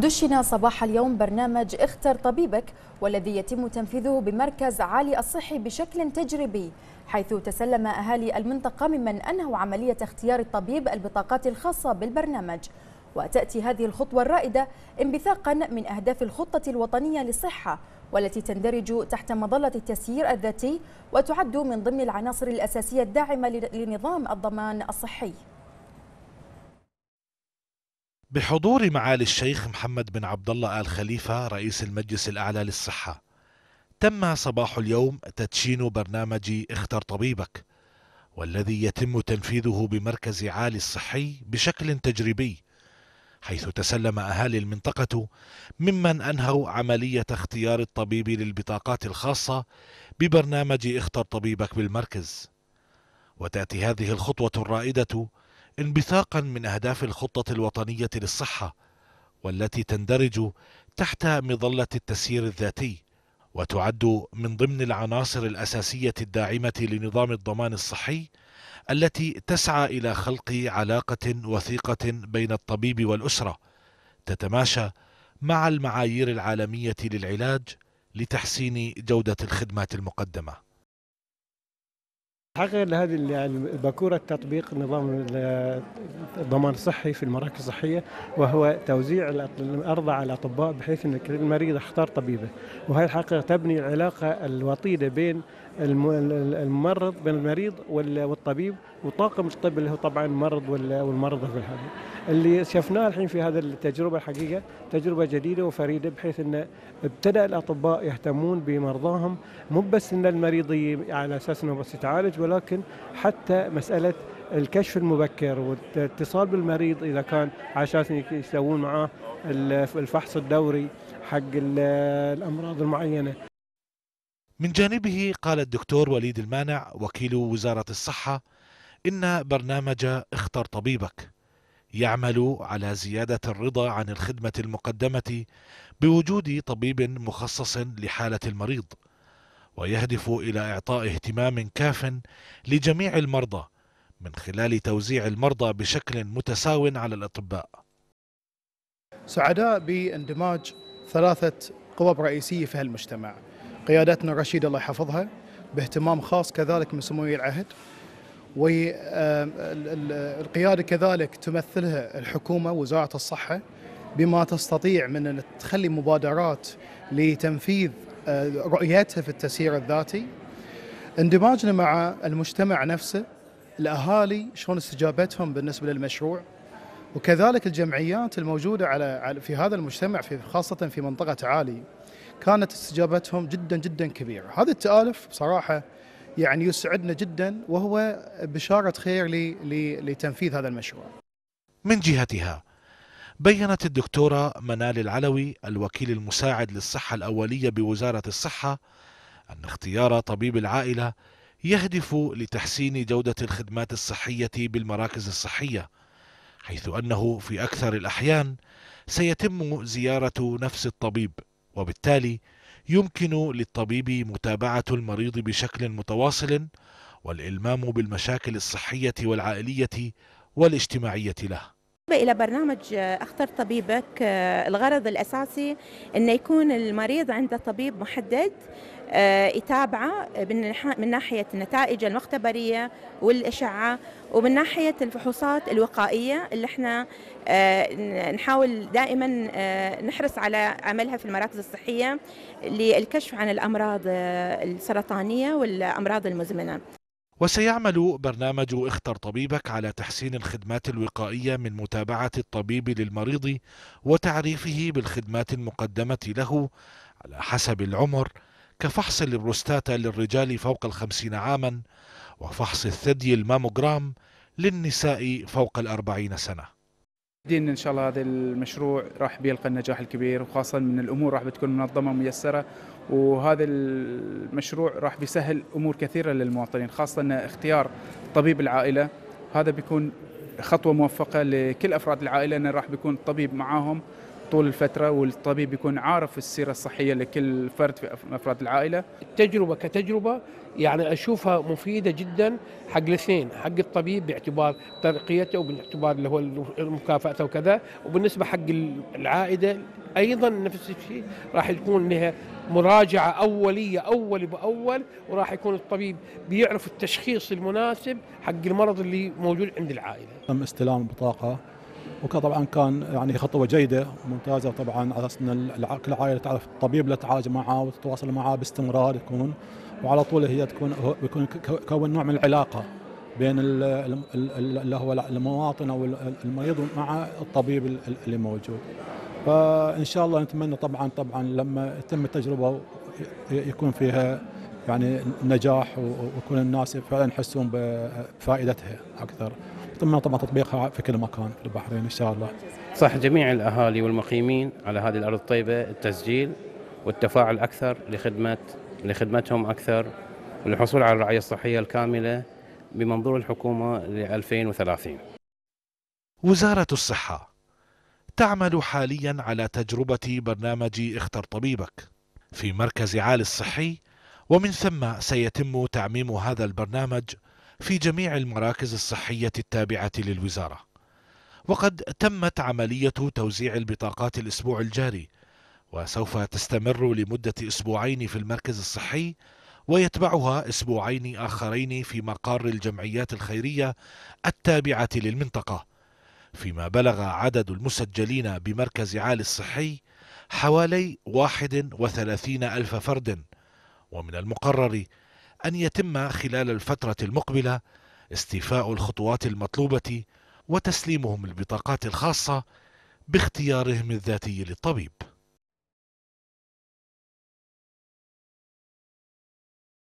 دشنا صباح اليوم برنامج اختر طبيبك والذي يتم تنفيذه بمركز عالي الصحي بشكل تجريبي حيث تسلم أهالي المنطقة ممن أنهوا عملية اختيار الطبيب البطاقات الخاصة بالبرنامج وتأتي هذه الخطوة الرائدة انبثاقا من أهداف الخطة الوطنية للصحة والتي تندرج تحت مظلة التسيير الذاتي وتعد من ضمن العناصر الأساسية الداعمة لنظام الضمان الصحي بحضور معالي الشيخ محمد بن عبد الله آل خليفة رئيس المجلس الأعلى للصحة تم صباح اليوم تدشين برنامج اختر طبيبك والذي يتم تنفيذه بمركز عالي الصحي بشكل تجريبي حيث تسلم أهالي المنطقة ممن أنهوا عملية اختيار الطبيب للبطاقات الخاصة ببرنامج اختر طبيبك بالمركز وتأتي هذه الخطوة الرائدة انبثاقا من أهداف الخطة الوطنية للصحة والتي تندرج تحت مظلة التسيير الذاتي وتعد من ضمن العناصر الأساسية الداعمة لنظام الضمان الصحي التي تسعى إلى خلق علاقة وثيقة بين الطبيب والأسرة تتماشى مع المعايير العالمية للعلاج لتحسين جودة الخدمات المقدمة غير هذه الباكورة يعني تطبيق نظام الضمان الصحي في المراكز الصحية وهو توزيع الأرض على الأطباء بحيث أن كل مريض اختار طبيبه وهي الحقيقة تبني العلاقة الوطيدة بين الممرض بين المريض والطبيب وطاقم الطب اللي هو طبعا المرض والمرضى في الحالة اللي شفناه الحين في هذه التجربة الحقيقة تجربة جديدة وفريدة بحيث أن ابتدأ الأطباء يهتمون بمرضاهم مو بس أن المريض على أساس أنه بس يتعالج ولكن حتى مساله الكشف المبكر والاتصال بالمريض اذا كان عشان يسوون معاه الفحص الدوري حق الامراض المعينه. من جانبه قال الدكتور وليد المانع وكيل وزاره الصحه ان برنامج اختر طبيبك يعمل على زياده الرضا عن الخدمه المقدمه بوجود طبيب مخصص لحاله المريض ويهدف إلى إعطاء اهتمام كاف لجميع المرضى من خلال توزيع المرضى بشكل متساو على الأطباء سعداء باندماج ثلاثة قوى رئيسية في هالمجتمع قيادتنا الرشيدة الله يحفظها باهتمام خاص كذلك من سمو ولي العهد والقيادة آه، كذلك تمثلها الحكومة وزارة الصحة بما تستطيع من أن تخلي مبادرات لتنفيذ آه، رؤيتها في التسيير الذاتي اندماجنا مع المجتمع نفسه الاهالي شلون استجابتهم بالنسبه للمشروع وكذلك الجمعيات الموجوده على في هذا المجتمع في خاصه في منطقه عالي كانت استجابتهم جدا جدا كبيره، هذا التالف بصراحه يعني يسعدنا جدا وهو بشاره خير لتنفيذ هذا المشروع. من جهتها بيّنت الدكتورة منال العلوي الوكيل المساعد للصحة الأولية بوزارة الصحة أن اختيار طبيب العائلة يهدف لتحسين جودة الخدمات الصحية بالمراكز الصحية حيث أنه في أكثر الأحيان سيتم زيارة نفس الطبيب وبالتالي يمكن للطبيب متابعة المريض بشكل متواصل والإلمام بالمشاكل الصحية والعائلية والاجتماعية له بالنسبة إلى برنامج آه، أخطر طبيبك آه، الغرض الأساسي أن يكون المريض عنده طبيب محدد آه، يتابعه من ناحية النتائج المختبرية والإشعة ومن ناحية الفحوصات الوقائية اللي احنا نحاول دائما نحرص على عملها في المراكز الصحية للكشف عن الأمراض السرطانية والأمراض المزمنة وسيعمل برنامج اختر طبيبك على تحسين الخدمات الوقائية من متابعة الطبيب للمريض وتعريفه بالخدمات المقدمة له على حسب العمر كفحص البروستاتا للرجال فوق الخمسين عاما وفحص الثدي الماموغرام للنساء فوق الأربعين سنة دين ان شاء الله هذا المشروع راح بيلقى النجاح الكبير وخاصه من الامور راح بتكون منظمه وميسره وهذا المشروع راح بيسهل امور كثيره للمواطنين خاصه ان اختيار طبيب العائله هذا بيكون خطوه موفقه لكل افراد العائله انه راح بيكون الطبيب معاهم طول الفترة والطبيب يكون عارف السيرة الصحية لكل فرد في أفراد العائلة التجربة كتجربة يعني أشوفها مفيدة جدا حق الاثنين حق الطبيب باعتبار ترقيته وباعتبار اللي هو مكافأته وكذا وبالنسبة حق العائدة ايضا نفس الشيء راح يكون لها مراجعه اوليه اول باول وراح يكون الطبيب بيعرف التشخيص المناسب حق المرض اللي موجود عند العائله. تم استلام البطاقة وطبعا كان يعني خطوه جيده وممتازه طبعا على اساس ان كل عائله تعرف الطبيب اللي تعالج معاه وتتواصل معاه باستمرار يكون وعلى طول هي تكون يكون كون نوع من العلاقه بين اللي هو المواطن او المريض مع الطبيب اللي موجود. فان شاء الله نتمنى طبعا طبعا لما تتم التجربه يكون فيها يعني نجاح ويكون الناس فعلا يحسون بفائدتها اكثر. ثم طبعا تطبيقها في كل مكان في البحرين ان شاء الله. صح جميع الاهالي والمقيمين على هذه الارض الطيبه التسجيل والتفاعل اكثر لخدمه لخدمتهم اكثر والحصول على الرعايه الصحيه الكامله بمنظور الحكومه ل 2030. وزاره الصحه تعمل حاليا على تجربه برنامج اختر طبيبك في مركز عالي الصحي ومن ثم سيتم تعميم هذا البرنامج في جميع المراكز الصحية التابعة للوزارة وقد تمت عملية توزيع البطاقات الأسبوع الجاري وسوف تستمر لمدة أسبوعين في المركز الصحي ويتبعها أسبوعين آخرين في مقار الجمعيات الخيرية التابعة للمنطقة فيما بلغ عدد المسجلين بمركز عالي الصحي حوالي 31 ألف فرد ومن المقرر أن يتم خلال الفترة المقبلة استيفاء الخطوات المطلوبة وتسليمهم البطاقات الخاصة باختيارهم الذاتي للطبيب